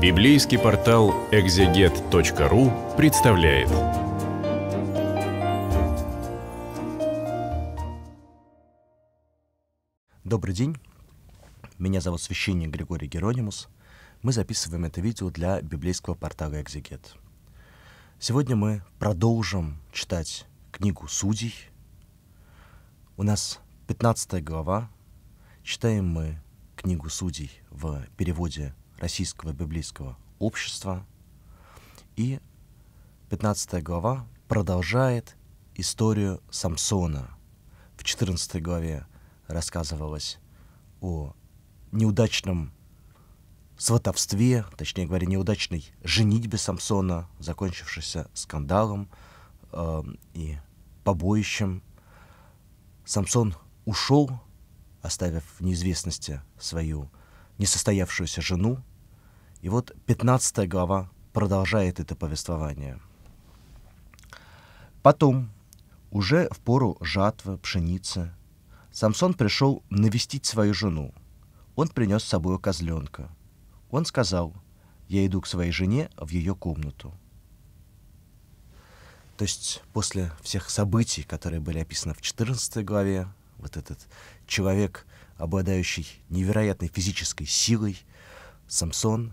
Библейский портал экзегет.ру представляет. Добрый день. Меня зовут священник Григорий Геронимус. Мы записываем это видео для библейского портала «Экзегет». Сегодня мы продолжим читать книгу «Судей». У нас 15 глава. Читаем мы книгу «Судей» в переводе российского библейского общества. И 15 глава продолжает историю Самсона. В 14 главе рассказывалось о неудачном сватовстве, точнее говоря, неудачной женитьбе Самсона, закончившейся скандалом э, и побоищем. Самсон ушел, оставив в неизвестности свою несостоявшуюся жену, и вот 15 глава продолжает это повествование. Потом, уже в пору жатвы, пшеницы, Самсон пришел навестить свою жену. Он принес с собой козленка. Он сказал, я иду к своей жене в ее комнату. То есть после всех событий, которые были описаны в 14 главе, вот этот человек, обладающий невероятной физической силой, Самсон,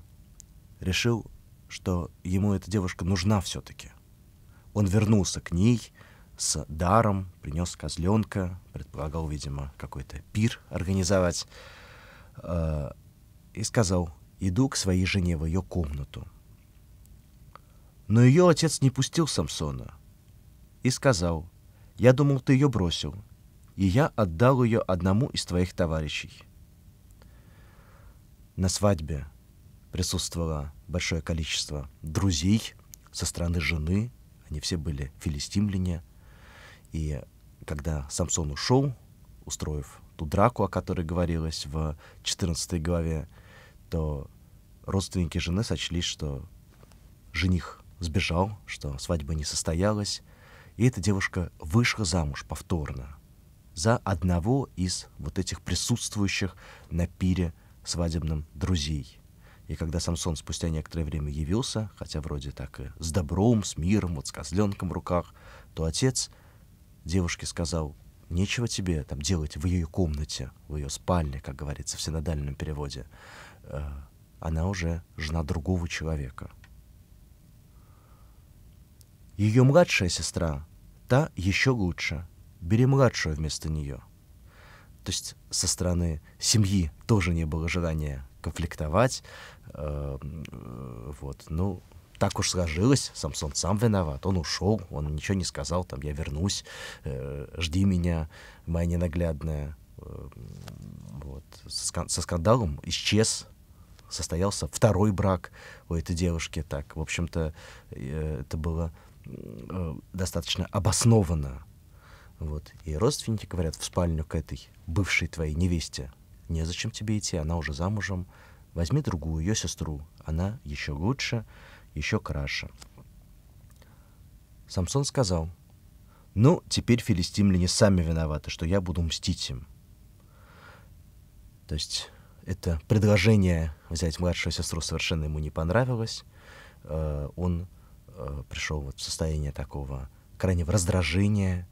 решил, что ему эта девушка нужна все-таки. Он вернулся к ней с даром, принес козленка, предполагал, видимо, какой-то пир организовать, э, и сказал, иду к своей жене в ее комнату. Но ее отец не пустил Самсона и сказал, я думал, ты ее бросил, и я отдал ее одному из твоих товарищей. На свадьбе присутствовало большое количество друзей со стороны жены, они все были филистимляне. И когда Самсон ушел, устроив ту драку, о которой говорилось в 14 главе, то родственники жены сочли, что жених сбежал, что свадьба не состоялась, и эта девушка вышла замуж повторно за одного из вот этих присутствующих на пире свадебном друзей. И когда Самсон спустя некоторое время явился, хотя вроде так и с добром, с миром, вот с козленком в руках, то отец девушке сказал, нечего тебе там делать в ее комнате, в ее спальне, как говорится в синодальном переводе. Э, она уже жена другого человека. Ее младшая сестра, та еще лучше. Бери младшую вместо нее. То есть со стороны семьи тоже не было желания конфликтовать. Эм, вот, ну, так уж сложилось, Самсон сам виноват, он ушел, он ничего не сказал, там, я вернусь, э, жди меня, моя ненаглядная. Эм, вот. Со скандалом исчез, состоялся второй брак у этой девушки. Так, в общем-то, э, это было э, достаточно обоснованно. Вот. И родственники говорят в спальню к этой бывшей твоей невесте незачем тебе идти, она уже замужем, возьми другую, ее сестру, она еще лучше, еще краше. Самсон сказал, ну, теперь филистимляне сами виноваты, что я буду мстить им. То есть это предложение взять младшую сестру совершенно ему не понравилось. Э, он э, пришел вот в состояние такого крайнего раздражения,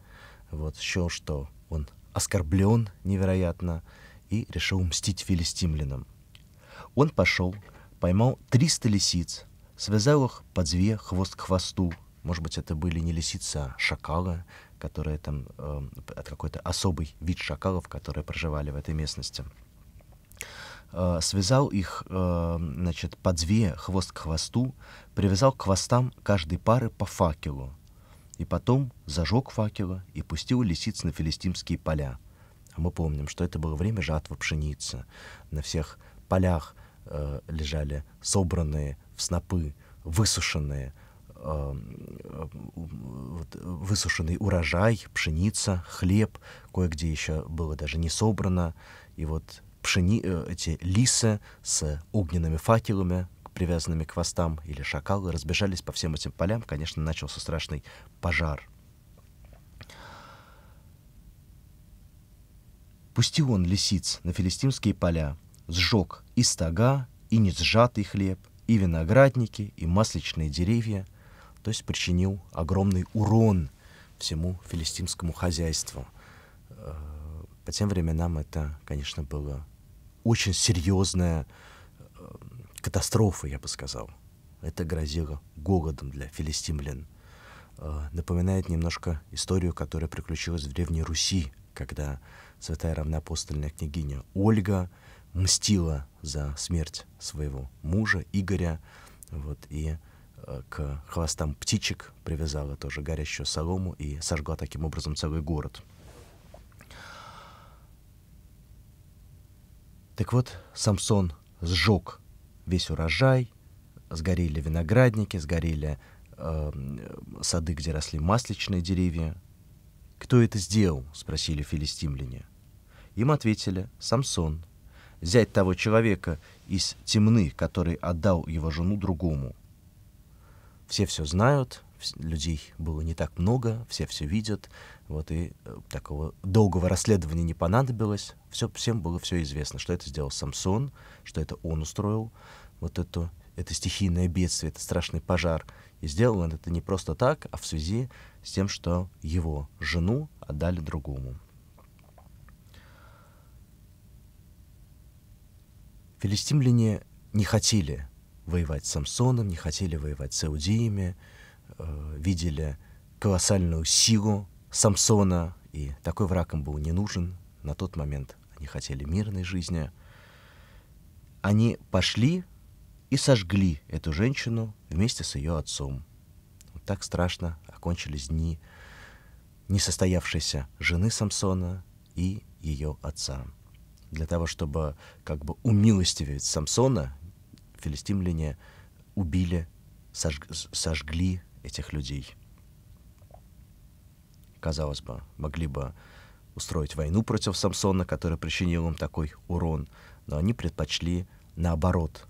вот, счел, что он оскорблен невероятно, и решил мстить филистимлянам. Он пошел, поймал 300 лисиц, связал их по две хвост к хвосту. Может быть, это были не лисицы, а шакалы, которые там, э, какой-то особый вид шакалов, которые проживали в этой местности. Э, связал их, э, значит, по две хвост к хвосту, привязал к хвостам каждой пары по факелу, и потом зажег факела и пустил лисиц на филистимские поля — а мы помним, что это было время жатвы пшеницы. На всех полях э, лежали собранные в снопы, высушенные, э, э, высушенный урожай, пшеница, хлеб, кое-где еще было даже не собрано. И вот пшени, э, эти лисы с огненными факелами, привязанными к хвостам, или шакалы, разбежались по всем этим полям. Конечно, начался страшный пожар — Пусти он лисиц на филистимские поля, сжег и стога, и не сжатый хлеб, и виноградники, и масличные деревья, то есть причинил огромный урон всему филистимскому хозяйству. По э, а тем временам это, конечно, было очень серьезная э, катастрофа, я бы сказал. Это грозило голодом для филистимлян. Э, напоминает немножко историю, которая приключилась в Древней Руси когда святая равноапостольная княгиня Ольга мстила за смерть своего мужа Игоря, вот, и э, к хвостам птичек привязала тоже горящую солому и сожгла таким образом целый город. Так вот, Самсон сжег весь урожай, сгорели виноградники, сгорели э, сады, где росли масличные деревья, «Кто это сделал?» — спросили филистимляне. Им ответили «Самсон, зять того человека из темны, который отдал его жену другому». Все все знают, людей было не так много, все все видят, вот и э, такого долгого расследования не понадобилось, все, всем было все известно, что это сделал Самсон, что это он устроил вот эту это стихийное бедствие, это страшный пожар. И сделал он это не просто так, а в связи с тем, что его жену отдали другому. Филистимляне не хотели воевать с Самсоном, не хотели воевать с Иудеями, э, видели колоссальную силу Самсона, и такой враг им был не нужен. На тот момент они хотели мирной жизни. Они пошли и сожгли эту женщину вместе с ее отцом. Вот так страшно окончились дни несостоявшейся жены Самсона и ее отца. Для того, чтобы как бы умилостивить Самсона, филистимляне убили, сожг, сожгли этих людей. Казалось бы, могли бы устроить войну против Самсона, который причинил им такой урон, но они предпочли наоборот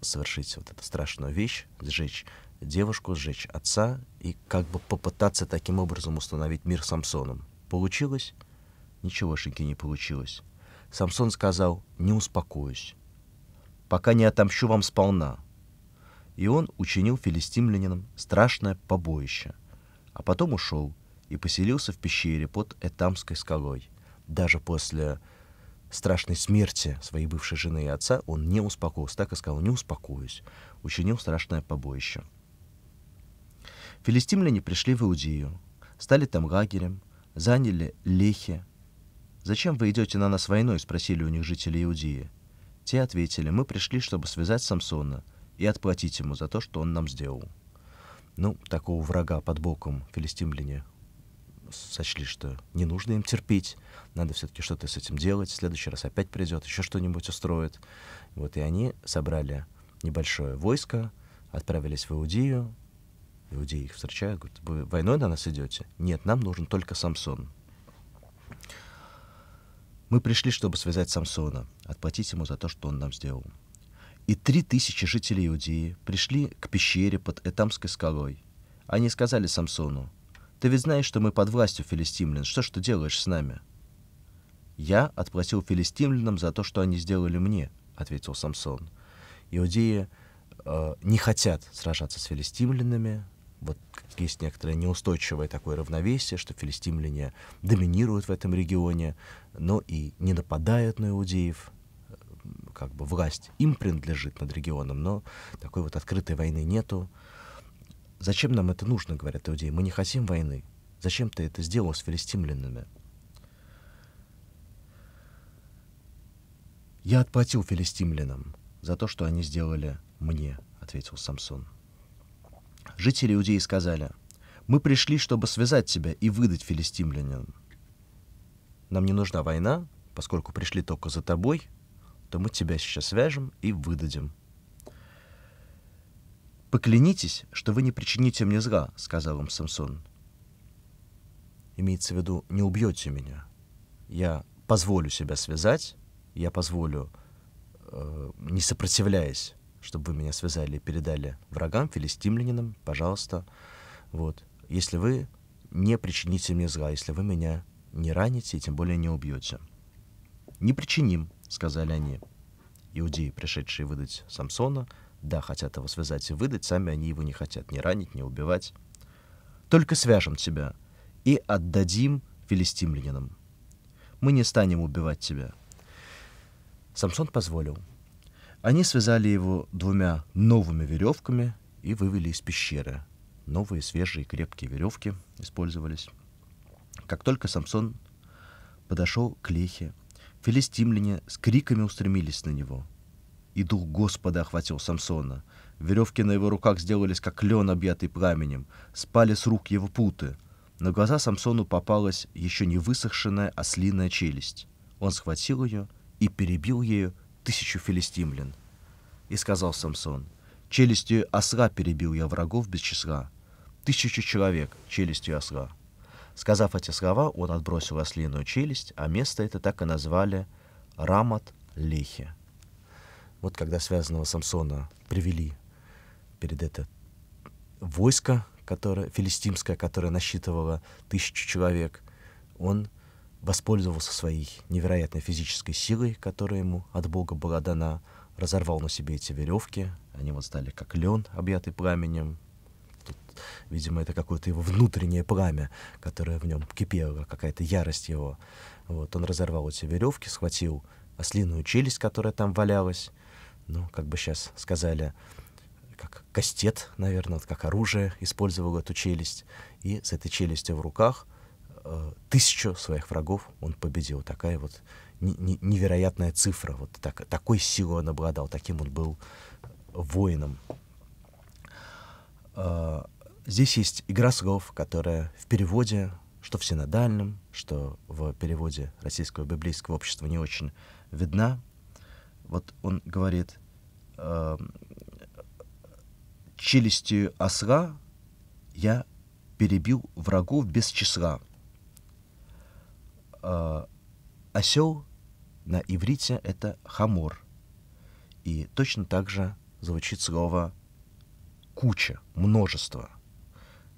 совершить вот эту страшную вещь, сжечь девушку, сжечь отца и как бы попытаться таким образом установить мир Самсоном. Получилось? Ничегошеньки не получилось. Самсон сказал, не успокоюсь, пока не отомщу вам сполна. И он учинил филистимлянинам страшное побоище, а потом ушел и поселился в пещере под Этамской скалой. Даже после страшной смерти своей бывшей жены и отца он не успокоился, так и сказал, не успокоюсь, учинил страшное побоище. Филистимляне пришли в Иудею, стали там лагерем, заняли Лехи. «Зачем вы идете на нас войной?» — спросили у них жители Иудеи. Те ответили, мы пришли, чтобы связать Самсона и отплатить ему за то, что он нам сделал. Ну, такого врага под боком филистимляне сочли, что не нужно им терпеть, надо все-таки что-то с этим делать, в следующий раз опять придет, еще что-нибудь устроит. Вот и они собрали небольшое войско, отправились в Иудию, иудеи их встречают, говорят, вы войной на нас идете? Нет, нам нужен только Самсон. Мы пришли, чтобы связать Самсона, отплатить ему за то, что он нам сделал. И три тысячи жителей Иудеи пришли к пещере под Этамской скалой. Они сказали Самсону, ты ведь знаешь, что мы под властью филистимлян. Что ж ты делаешь с нами? Я отплатил филистимлянам за то, что они сделали мне, ответил Самсон. Иудеи э, не хотят сражаться с филистимлянами. Вот есть некоторое неустойчивое такое равновесие, что филистимляне доминируют в этом регионе, но и не нападают на иудеев, э, как бы власть им принадлежит над регионом, но такой вот открытой войны нету. Зачем нам это нужно, говорят иудеи, мы не хотим войны. Зачем ты это сделал с филистимлянами? Я отплатил филистимлянам за то, что они сделали мне, ответил Самсон. Жители иудеи сказали, мы пришли, чтобы связать тебя и выдать филистимлянам. Нам не нужна война, поскольку пришли только за тобой, то мы тебя сейчас свяжем и выдадим «Поклянитесь, что вы не причините мне зла», — сказал им Самсон. Имеется в виду, не убьете меня. Я позволю себя связать, я позволю, э, не сопротивляясь, чтобы вы меня связали и передали врагам, филистимлянинам, пожалуйста. Вот. Если вы не причините мне зла, если вы меня не раните и тем более не убьете. «Не причиним», — сказали они. Иудеи, пришедшие выдать Самсона, — да, хотят его связать и выдать, сами они его не хотят ни ранить, ни убивать. Только свяжем тебя и отдадим филистимлянинам. Мы не станем убивать тебя. Самсон позволил. Они связали его двумя новыми веревками и вывели из пещеры. Новые свежие крепкие веревки использовались. Как только Самсон подошел к Лехе, филистимляне с криками устремились на него — и дух Господа охватил Самсона. Веревки на его руках сделались, как лен, объятый пламенем. Спали с рук его путы. На глаза Самсону попалась еще не высохшенная ослиная челюсть. Он схватил ее и перебил ею тысячу филистимлян. И сказал Самсон, «Челюстью осла перебил я врагов без числа. Тысячу человек челюстью осла». Сказав эти слова, он отбросил ослиную челюсть, а место это так и назвали рамат Лехи. Вот когда связанного Самсона привели перед это войско, которое, филистимское, которое насчитывало тысячу человек, он воспользовался своей невероятной физической силой, которая ему от Бога была дана, разорвал на себе эти веревки, они вот стали как лен, объятый пламенем. Тут, видимо, это какое-то его внутреннее пламя, которое в нем кипело, какая-то ярость его. Вот, он разорвал эти веревки, схватил ослиную челюсть, которая там валялась, ну, как бы сейчас сказали, как кастет, наверное, вот как оружие, использовал эту челюсть. И с этой челюстью в руках э, тысячу своих врагов он победил. Такая вот невероятная цифра. Вот так, такой силой он обладал, таким он был воином. Э, здесь есть игра слов, которая в переводе, что в синодальном, что в переводе российского библейского общества не очень видна вот он говорит, э, эм, челюстью осла я перебил врагов без числа. Э, осел на иврите это хамор. И точно так же звучит слово куча, множество.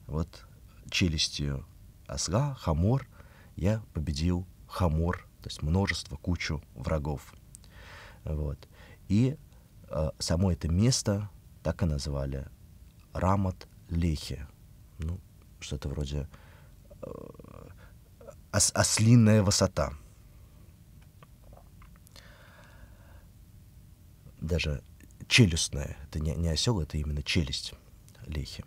Вот челюстью осла, хамор, я победил хамор, то есть множество, кучу врагов. Вот. И э, само это место так и назвали Рамат Лехи. Ну, что-то вроде э, ос ослинная высота. Даже челюстная. Это не, не осел, это именно челюсть Лехи.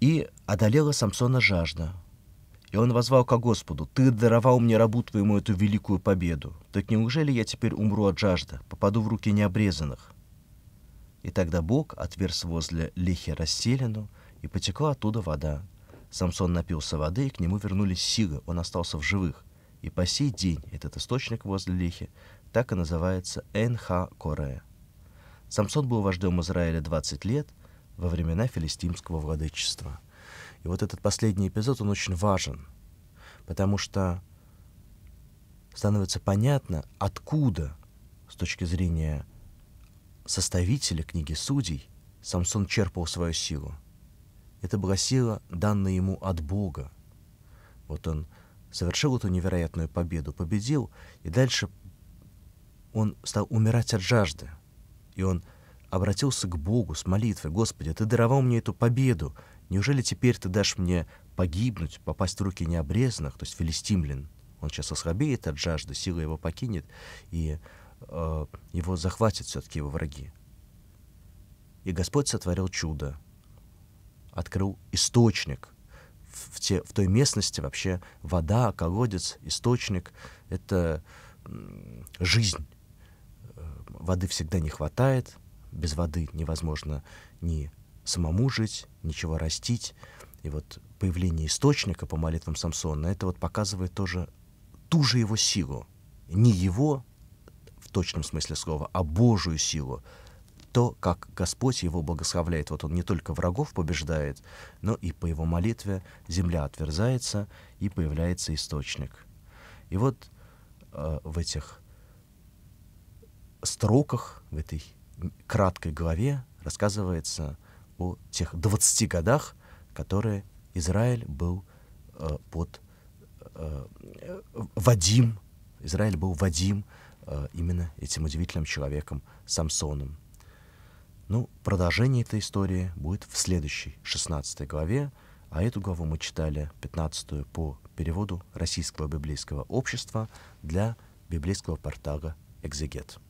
И одолела Самсона жажда, и он возвал ко Господу, «Ты даровал мне рабу твоему эту великую победу. Так неужели я теперь умру от жажды, попаду в руки необрезанных?» И тогда Бог отверз возле лихи расселину, и потекла оттуда вода. Самсон напился воды, и к нему вернулись силы, он остался в живых. И по сей день этот источник возле лихи так и называется Энха-Корея. Самсон был вождем Израиля 20 лет во времена филистимского владычества – и вот этот последний эпизод, он очень важен, потому что становится понятно, откуда с точки зрения составителя книги судей Самсон черпал свою силу. Это была сила, данная ему от Бога. Вот он совершил эту невероятную победу, победил, и дальше он стал умирать от жажды. И он обратился к Богу с молитвой, «Господи, а Ты даровал мне эту победу, неужели теперь Ты дашь мне погибнуть, попасть в руки необрезанных, то есть филистимлян?» Он сейчас ослабеет от жажды, сила его покинет, и э, его захватят все-таки его враги. И Господь сотворил чудо, открыл источник. В, те, в той местности вообще вода, колодец, источник — это жизнь. Э, воды всегда не хватает, без воды невозможно ни самому жить, ничего растить. И вот появление источника по молитвам Самсона, это вот показывает тоже ту же его силу. Не его, в точном смысле слова, а Божью силу. То, как Господь его благословляет. Вот он не только врагов побеждает, но и по его молитве земля отверзается и появляется источник. И вот э, в этих строках, в этой краткой главе рассказывается о тех 20 годах, которые Израиль был э, под э, э, Вадим, Израиль был Вадим э, именно этим удивительным человеком Самсоном. Ну, продолжение этой истории будет в следующей 16 главе, а эту главу мы читали 15 по переводу Российского библейского общества для библейского портала «Экзегет».